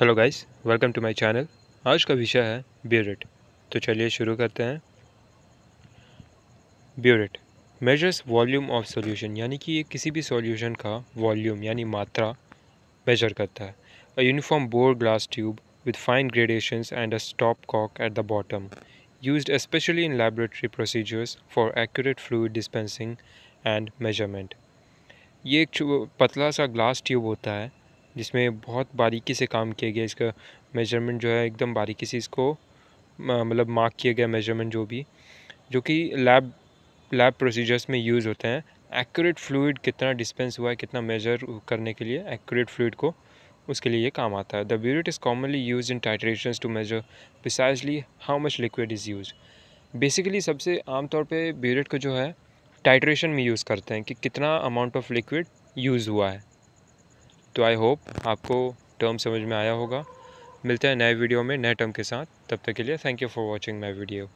hello guys welcome to my channel आज का विषय है ब्यूरेट तो चलिए शुरू करते हैं burette measures volume of solution यानी कि ये किसी भी सॉल्यूशन का वॉल्यूम यानी मात्रा मेजर करता है a uniform bore glass tube with fine gradations and a stopcock at the bottom use specially in laboratory procedures for accurate fluid dispensing and measurement ये एक पतला सा ग्लास ट्यूब होता है जिसमें बहुत बारीकी से काम किया गया इसका मेजरमेंट जो है एकदम बारीकी से इसको मतलब मार्क किया गया मेजरमेंट जो भी जो कि लैब लैब प्रोसीजर्स में यूज़ होते हैं एक्यूरेट फ्लूड कितना डिस्पेंस हुआ है कितना मेजर करने के लिए एक्यूरेट फ्लूड को उसके लिए ये काम आता है the burette is commonly use in titration to measure precisely how much liquid is use basically सबसे आमतौर पे ब्यूरिट को जो है टाइट्रेशन में यूज़ करते हैं कि कितना अमाउंट ऑफ लिक्विड यूज़ हुआ है तो आई होप आपको टर्म समझ में आया होगा मिलते हैं नए वीडियो में नए टर्म के साथ तब तक के लिए thank you for watching my video